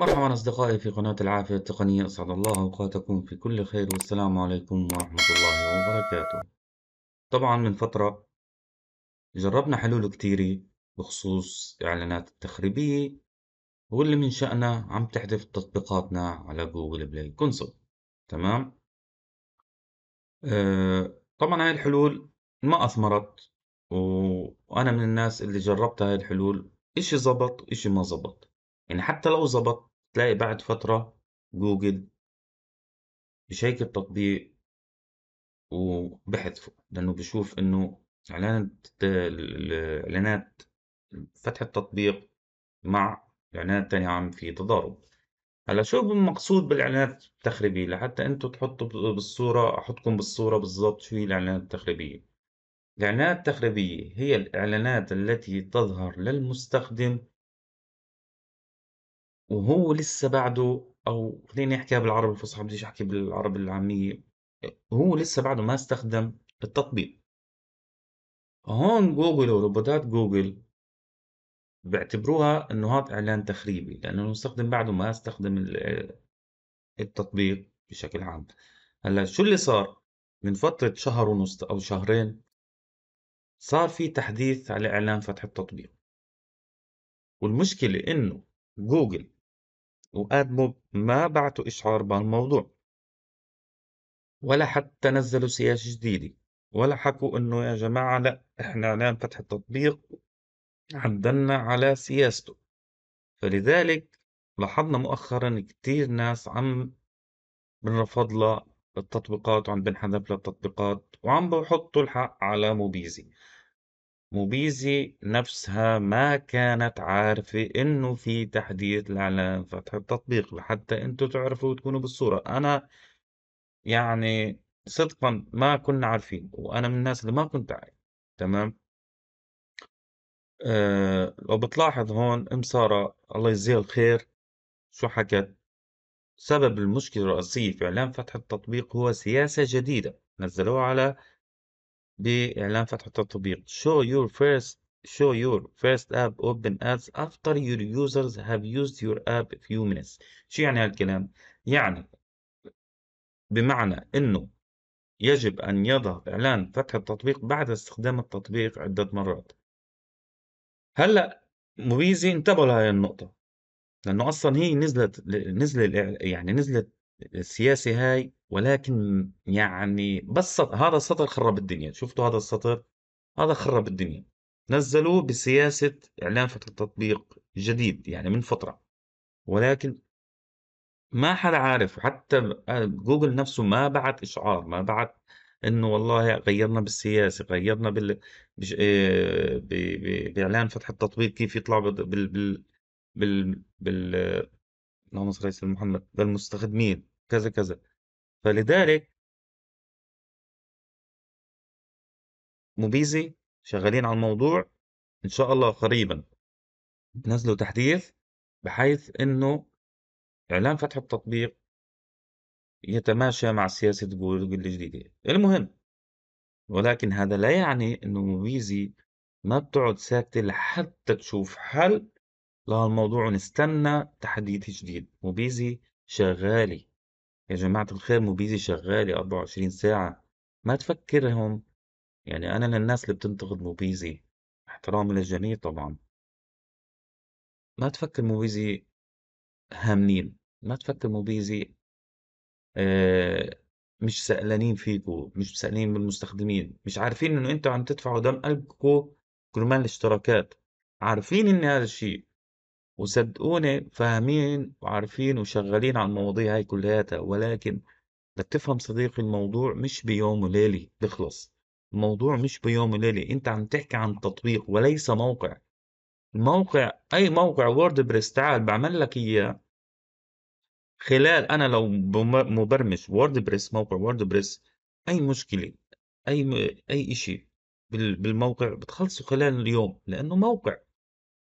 مرحبا أصدقائي في قناة العافية التقنية أسعد الله أوقاتكم في كل خير والسلام عليكم ورحمة الله وبركاته طبعا من فترة جربنا حلول كتيرة بخصوص إعلانات التخريبية واللي من شأنها عم تحذف تطبيقاتنا على جوجل بلاي كونسول تمام أه طبعا هاي الحلول ما أثمرت وأنا من الناس اللي جربت هاي الحلول إشي زبط إشي ما زبط يعني حتى لو زبط تلاقي بعد فترة جوجل بشيك التطبيق وبحذفه لأنه بيشوف إنه إعلان الإعلانات فتح التطبيق مع إعلانات تانية عم في تضارب هلا شو المقصود بالإعلانات التخريبية لحتى أنتوا تحطوا بالصورة أحطكم بالصورة بالضبط شو هي الإعلانات التخريبية الإعلانات التخريبية هي الإعلانات التي تظهر للمستخدم وهو لسه بعده أو خليني أحكيها بالعربي الفصحى بديش أحكي بالعربي العامية هو لسه بعده ما استخدم التطبيق هون جوجل وروبوتات جوجل بيعتبروها انه هذا اعلان تخريبي لانه المستخدم بعده ما استخدم التطبيق بشكل عام هلا شو اللي صار من فترة شهر ونص او شهرين صار في تحديث على اعلان فتح التطبيق والمشكلة انه جوجل وآدمو ما بعتوا إشعار بهالموضوع ولا حتى نزلوا سياسة جديدة ولا حكوا إنه يا جماعة لا إحنا إعلان فتح التطبيق عدلنا على سياسته فلذلك لاحظنا مؤخرا كتير ناس عم بنرفض لها التطبيقات وعم بنحذف لها التطبيقات وعم بحطوا الحق على موبيزي موبيزي نفسها ما كانت عارفة إنه في تحديث لعلى فتح التطبيق لحتى أنتم تعرفوا وتكونوا بالصورة أنا يعني صدقا ما كنا عارفين وأنا من الناس اللي ما كنت عارف تمام آه لو بتلاحظ هون أم سارة الله يجزيها الخير شو حكت سبب المشكلة الرئيسية في إعلان فتح التطبيق هو سياسة جديدة نزلوها على لإعلان فتح التطبيق show your first show your first app open ads after your users have used your app a few minutes شو يعني هالكلام يعني بمعنى انه يجب ان يظهر اعلان فتح التطبيق بعد استخدام التطبيق عدة مرات هلا مويزي انتبهوا لهي النقطة لانه اصلا هي نزلت نزل يعني نزلت السياسة هاي ولكن يعني بس هذا السطر خرب الدنيا شفتوا هذا السطر هذا خرب الدنيا نزلوه بسياسة إعلان فترة تطبيق جديد يعني من فترة ولكن ما حدا عارف حتى آه، جوجل نفسه ما بعت إشعار ما بعت انه والله غيرنا بالسياسه غيرنا بال بش... آه، ب... ب... باعلان فتح التطبيق كيف يطلع بال بال بال اللهم صل على محمد بالمستخدمين كذا كذا فلذلك موبيزي شغالين على الموضوع ان شاء الله قريبا نزلوا تحديث بحيث انه اعلان فتح التطبيق يتماشى مع سياسة جوجل الجديدة المهم ولكن هذا لا يعني انه موبيزي ما بتقعد ساكتة لحتى تشوف حل لهالموضوع ونستنى تحديث جديد موبيزي شغالي يا جماعة الخير موبيزي شغالة 24 ساعة ما تفكرهم يعني أنا للناس اللي بتنتقد موبيزي احترامي للجميع طبعًا. ما تفكر موبيزي هامنين ما تفكر موبيزي اه مش سألانين فيكو مش سألانين بالمستخدمين، مش عارفين إنه انتوا عم تدفعوا دم قلبكو كرمال الاشتراكات، عارفين إن هذا الشيء. وصدقوني فاهمين وعارفين وشغالين على المواضيع هاي كلياتها ولكن بدك تفهم صديقي الموضوع مش بيوم وليلة بخلص الموضوع مش بيوم وليلة انت عم تحكي عن تطبيق وليس موقع الموقع اي موقع وورد بريس تعال بعمل لك اياه خلال انا لو مبرمج وورد بريس موقع وورد بريس اي مشكلة اي م... اي شيء بالموقع بتخلصه خلال اليوم لانه موقع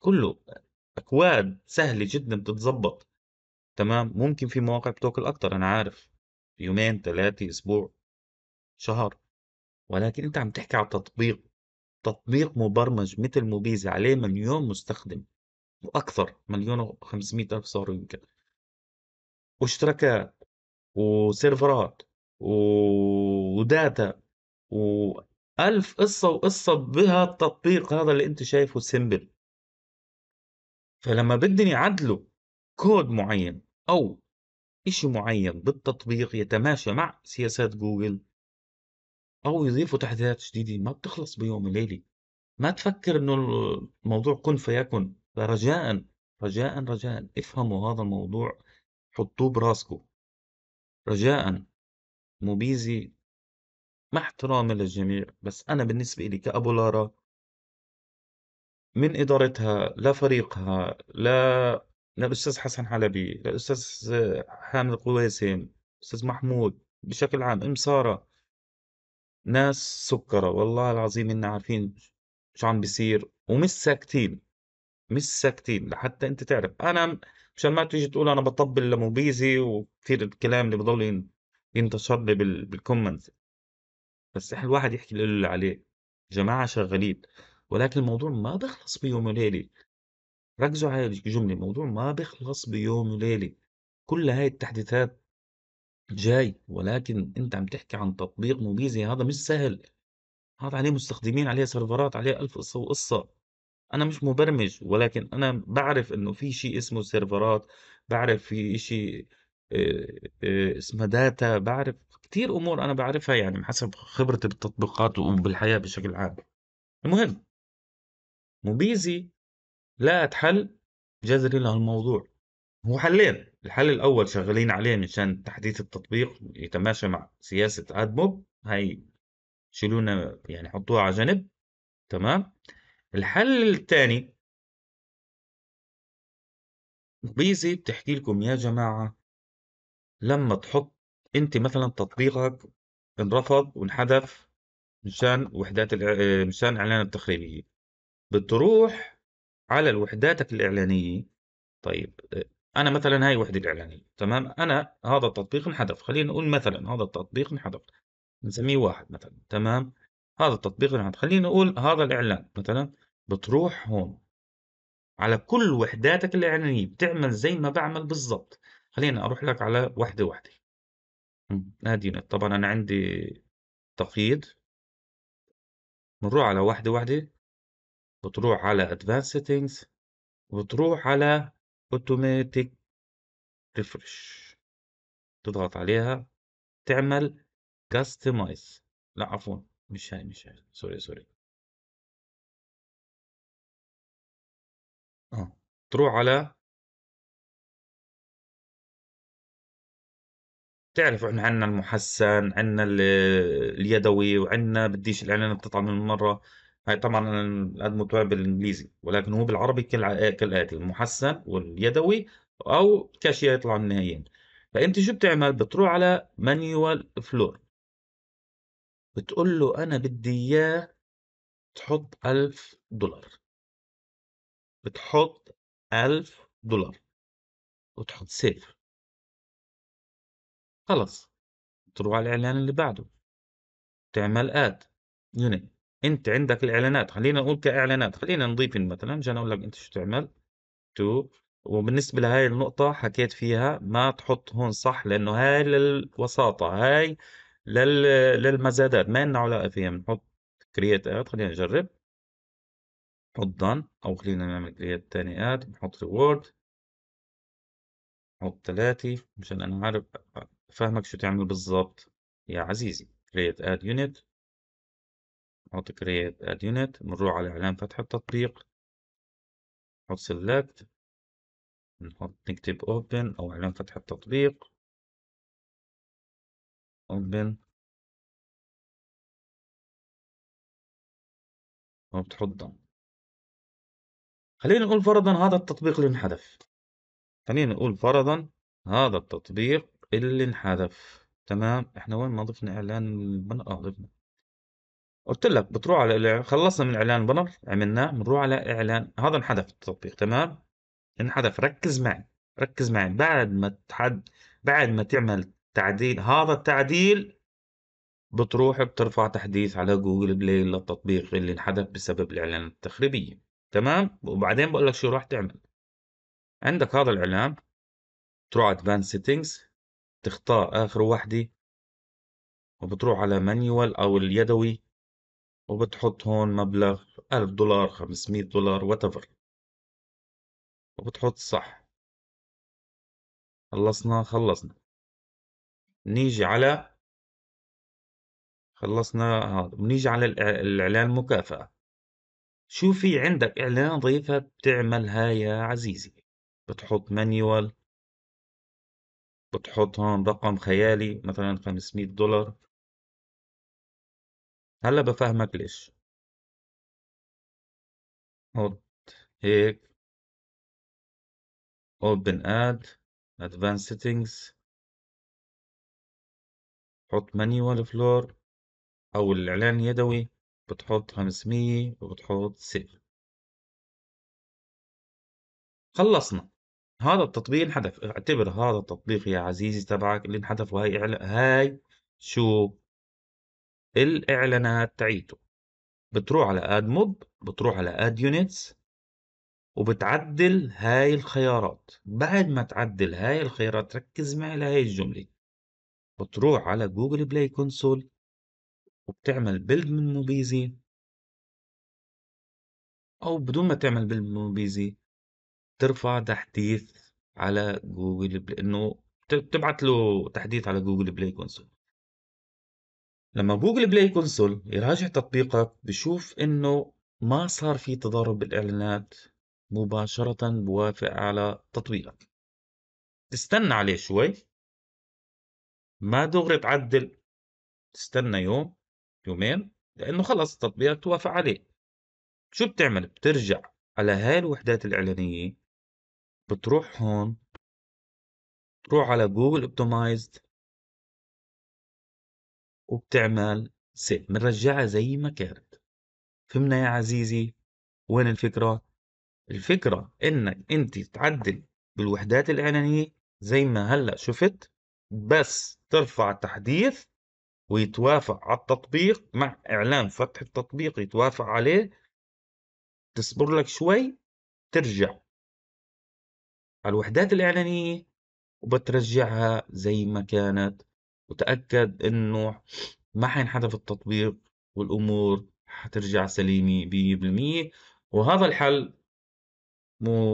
كله اكواد سهله جدا بتتظبط تمام ممكن في مواقع بتاكل اكتر انا عارف يومين ثلاثه اسبوع شهر ولكن انت عم تحكي على تطبيق تطبيق مبرمج مثل موبيزا عليه مليون مستخدم واكثر مليون و الف صار يمكن واشتراكات وسيرفرات وداتا وألف قصة وقصة بها التطبيق هذا اللي أنت شايفه سيمبل فلما بدني يعدلوا كود معين أو إشي معين بالتطبيق يتماشى مع سياسات جوجل أو يضيفوا تحديثات جديدة ما بتخلص بيوم وليلة ما تفكر إنه الموضوع كن فيكن فرجاء رجاء رجاء افهموا هذا الموضوع حطوه براسكم رجاء مبيزي مع احترامي للجميع بس أنا بالنسبة لي كأبو لارا من إدارتها لفريقها ل لا حسن حلبي للاستاذ حامد قويسم استاذ محمود بشكل عام أم سارة ناس سكرة والله العظيم إن عارفين شو عم بيصير ومش ساكتين مش ساكتين لحتى أنت تعرف أنا مشان ما تيجي تقول أنا بطبل لموبيزي وكثير الكلام اللي بضل ينتشر لي بالكومنتس بس الواحد يحكي اللي عليه جماعة شغالين ولكن الموضوع ما بيخلص بيوم وليلة. ركّزوا على الجملة، الموضوع ما بيخلص بيوم وليلة. كل هاي التحديثات جاي، ولكن أنت عم تحكي عن تطبيق موبيزي هذا مش سهل، هذا عليه مستخدمين، عليه سيرفرات، عليه ألف قصّة وقصّة. أنا مش مُبرمِج، ولكن أنا بعرف إنه في شيء اسمه سيرفرات، بعرف في شيء آه، آه، اسمه داتا بعرف كثير كتير أمور أنا بعرفها يعني حسب خبرتي بالتطبيقات وبالحياة بشكل عام. المهم مبيزي لقت حل جذري لهالموضوع هو حلين الحل الأول شغالين عليه مشان تحديث التطبيق يتماشى مع سياسة أدموب هاي شيلونا يعني حطوها على جنب تمام الحل الثاني بيزي بتحكي لكم يا جماعة لما تحط انت مثلا تطبيقك انرفض وانحذف مشان وحدات مشان اعلان التخريبية بتروح على وحداتك الإعلانية طيب آه، أنا مثلا هاي وحدة إعلانية تمام أنا هذا التطبيق انحذف خلينا نقول مثلا هذا التطبيق انحذف نسميه واحد مثلا تمام هذا التطبيق انحذف خلينا نقول هذا الإعلان مثلا بتروح هون على كل وحداتك الإعلانية بتعمل زي ما بعمل بالضبط خلينا أروح لك على وحدة وحدة نادينا طبعا أنا عندي تقييد بنروح على وحدة وحدة بتروح على advanced settings وبتروح على automatic refresh تضغط عليها تعمل customize لا عفوا مش هاي مش هاي سوري سوري اه تروح على تعرف احنا عندنا المحسن عندنا اليدوي وعندنا بديش الاعلانات بتطلع من مره هاي طبعا انا بقدمه بالانجليزي ولكن هو بالعربي كالاتي المحسن واليدوي او كاشير يطلع النهائيين فانت شو بتعمل بتروح على مانيوال فلور بتقول له انا بدي اياه تحط 1000 دولار بتحط 1000 دولار وتحط سيف خلص تروح على الاعلان اللي بعده تعمل اد يونت أنت عندك الإعلانات خلينا نقول كإعلانات خلينا نضيف مثلا عشان أقول لك أنت شو تعمل تو وبالنسبة لهاي النقطة حكيت فيها ما تحط هون صح لأنه هاي للوساطة هاي لل... للمزادات ما لنا علاقة فيها بنحط كرييت اد خلينا نجرب نحط دن أو خلينا نعمل كرييت ثاني اد نحط ريورد نحط ثلاثة مشان أنا عارف فاهمك شو تعمل بالضبط يا عزيزي كرييت اد يونت نحط create add unit بنروح على اعلان فتح التطبيق نحط select نحط نكتب open او اعلان فتح التطبيق open وبتحط done خلينا نقول فرضا هذا التطبيق اللي انحذف خلينا نقول فرضا هذا التطبيق اللي انحذف تمام احنا وين ما ضفنا اعلان اه ضفنا قلت لك بتروح على خلصنا من اعلان بنر عملناه بنروح على اعلان هذا انحذف التطبيق تمام انحذف ركز معي ركز معي بعد ما تحد بعد ما تعمل تعديل هذا التعديل بتروح بترفع تحديث على جوجل بلاي للتطبيق اللي انحذف بسبب الاعلانات التخريبيه تمام وبعدين بقول لك شو راح تعمل عندك هذا الاعلان تروح على ادفانس سيتنجز تختار اخر وحده وبتروح على مانيوال او اليدوي وبتحط هون مبلغ 1000 دولار 500 دولار whatever وبتحط صح خلصنا خلصنا نيجي على خلصنا هذا بنيجي على الاعلان مكافأة شو في عندك اعلان ضيفة هاي يا عزيزي بتحط مانيوال بتحط هون رقم خيالي مثلا 500 دولار هلا بفهمك ليش اوت هيك اوبن اد ادفانس سيتنجز حط مانيوال فلور او الاعلان يدوي بتحط 500 وبتحط سيف خلصنا هذا التطبيق انحذف اعتبر هذا التطبيق يا عزيزي تبعك اللي انحذف وهي هاي شو الاعلانات تعيته بتروح على اد موب بتروح على اد يونتس وبتعدل هاي الخيارات بعد ما تعدل هاي الخيارات ركز معي لهي الجمله بتروح على جوجل بلاي كونسول وبتعمل بيلد من موبيزي او بدون ما تعمل بيلد من موبيزي ترفع تحديث على جوجل بلاي انه تبعت له تحديث على جوجل بلاي كونسول لما جوجل بلاي كونسول يراجع تطبيقك بشوف انه ما صار في تضارب بالاعلانات مباشرة بوافق على تطبيقك تستنى عليه شوي ما دغري تعدل تستنى يوم يومين لانه خلص التطبيق توافق عليه شو بتعمل بترجع على هاي الوحدات الاعلانية بتروح هون تروح على جوجل اوبتمايزد وبتعمل سيل بنرجعها زي ما كانت فهمنا يا عزيزي وين الفكرة؟ الفكرة انك انت تعدل بالوحدات العنانية زي ما هلأ شفت بس ترفع تحديث ويتوافق على التطبيق مع اعلان فتح التطبيق يتوافق عليه تصبر لك شوي ترجع على الوحدات الإعلانية وبترجعها زي ما كانت وتأكد إنه ما حينحذف التطبيق والأمور حترجع سليمة 100% وهذا الحل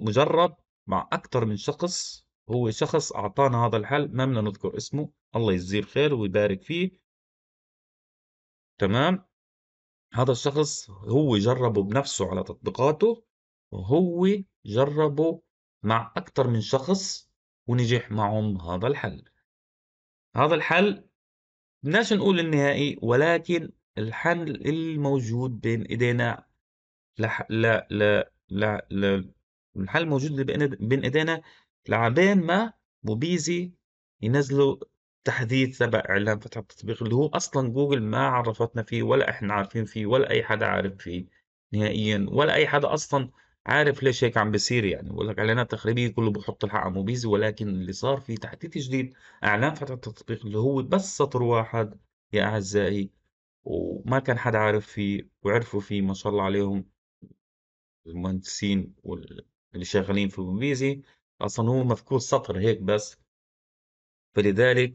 مجرب مع أكثر من شخص هو شخص أعطانا هذا الحل ما بدنا نذكر اسمه الله يجزيه الخير ويبارك فيه تمام هذا الشخص هو جربه بنفسه على تطبيقاته وهو جربه مع أكثر من شخص ونجح معهم هذا الحل هذا الحل بدناش نقول النهائي ولكن الحل الموجود بين ايدينا لح... لا لا لا لا الحل الموجود اللي بين بين ايدينا لعبين ما وبيزي ينزلوا تحديث تبع اعلان فتح التطبيق اللي هو اصلا جوجل ما عرفتنا فيه ولا احنا عارفين فيه ولا اي حدا عارف فيه نهائيا ولا اي حدا اصلا عارف ليش هيك عم بيصير يعني بقول لك اعلانات تخريبيه كله بحط الحق على موبيزي ولكن اللي صار في تحديث جديد اعلان فتح التطبيق اللي هو بس سطر واحد يا اعزائي وما كان حدا عارف فيه وعرفوا فيه ما شاء الله عليهم المهندسين واللي شغالين في موبيزي اصلا هو مذكور سطر هيك بس فلذلك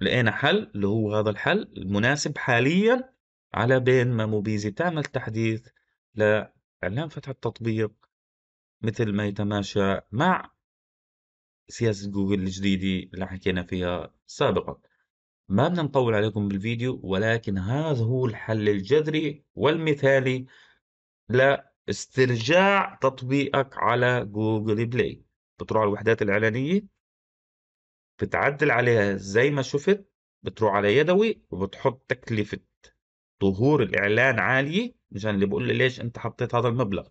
لقينا حل اللي هو هذا الحل المناسب حاليا على بين ما موبيزي تعمل تحديث ل إعلان فتح التطبيق مثل ما يتماشى مع سياسة جوجل الجديدة اللي حكينا فيها سابقا ما بدنا نطول عليكم بالفيديو ولكن هذا هو الحل الجذري والمثالي لاسترجاع تطبيقك على جوجل بلاي بتروح على الوحدات الإعلانية بتعدل عليها زي ما شفت بتروح على يدوي وبتحط تكلفة ظهور الإعلان عالية مشان اللي بقول لي ليش انت حطيت هذا المبلغ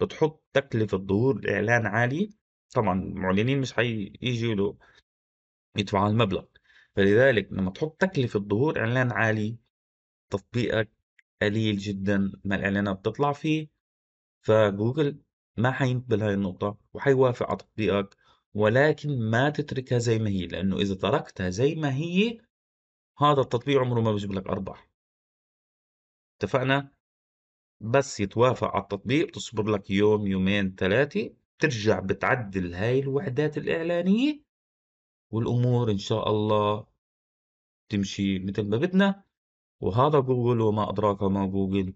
بتحط تكلفه ظهور اعلان عالي طبعا المعلنين مش حييجوا له يدفعوا المبلغ فلذلك لما تحط تكلفه ظهور اعلان عالي تطبيقك قليل جدا ما الاعلانات بتطلع فيه فجوجل ما حينتبه لهي النقطه وحيوافق على تطبيقك ولكن ما تتركها زي ما هي لانه اذا تركتها زي ما هي هذا التطبيق عمره ما بيجيب لك ارباح اتفقنا بس يتوافق على التطبيق تصبر لك يوم يومين ثلاثة بترجع بتعدل هاي الوحدات الإعلانية والأمور إن شاء الله تمشي مثل ما بدنا وهذا جوجل وما أدراك ما جوجل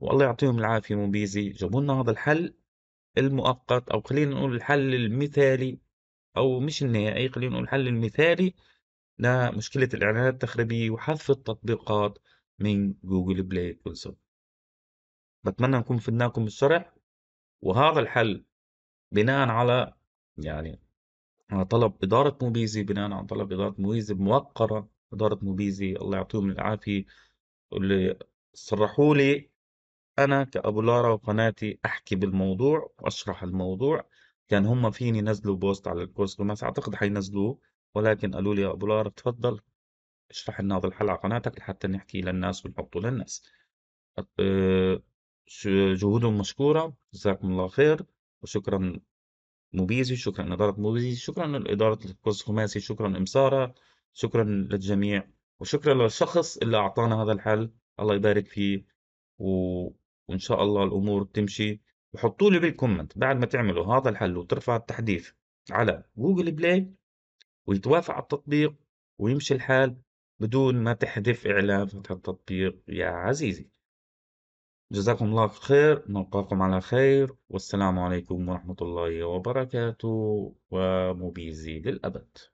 والله يعطيهم العافية موبيزي جابوا هذا الحل المؤقت أو خلينا نقول الحل المثالي أو مش النهائي خلينا نقول الحل المثالي لمشكلة الإعلانات التخريبية وحذف التطبيقات من جوجل بلاي كونسول بتمنى نكون فدناكم بالشرح وهذا الحل بناء على يعني على طلب إدارة موبيزي بناء على طلب إدارة موبيزي موقرة إدارة موبيزي الله يعطيهم العافية واللي صرحوا لي أنا كأبو لارا وقناتي أحكي بالموضوع وأشرح الموضوع كان هم فيني نزلوا بوست على البوست رومانس أعتقد حينزلوه ولكن قالوا لي يا أبو لارا تفضل اشرح لنا هذا الحل على قناتك لحتى نحكي للناس ونحطه للناس أه جهودهم مشكورة جزاكم الله خير وشكرا موبيزي شكرا إدارة موبيزي شكرا لإدارة القوس الخماسي شكرا إمسارة شكرا للجميع وشكرا للشخص اللي أعطانا هذا الحل الله يبارك فيه و... وإن شاء الله الأمور تمشي وحطوا لي بالكومنت بعد ما تعملوا هذا الحل وترفع التحديث على جوجل بلاي ويتوافق على التطبيق ويمشي الحال بدون ما تحذف إعلان فتح التطبيق يا عزيزي جزاكم الله خير نلقاكم على خير والسلام عليكم ورحمة الله وبركاته ومبيزي للأبد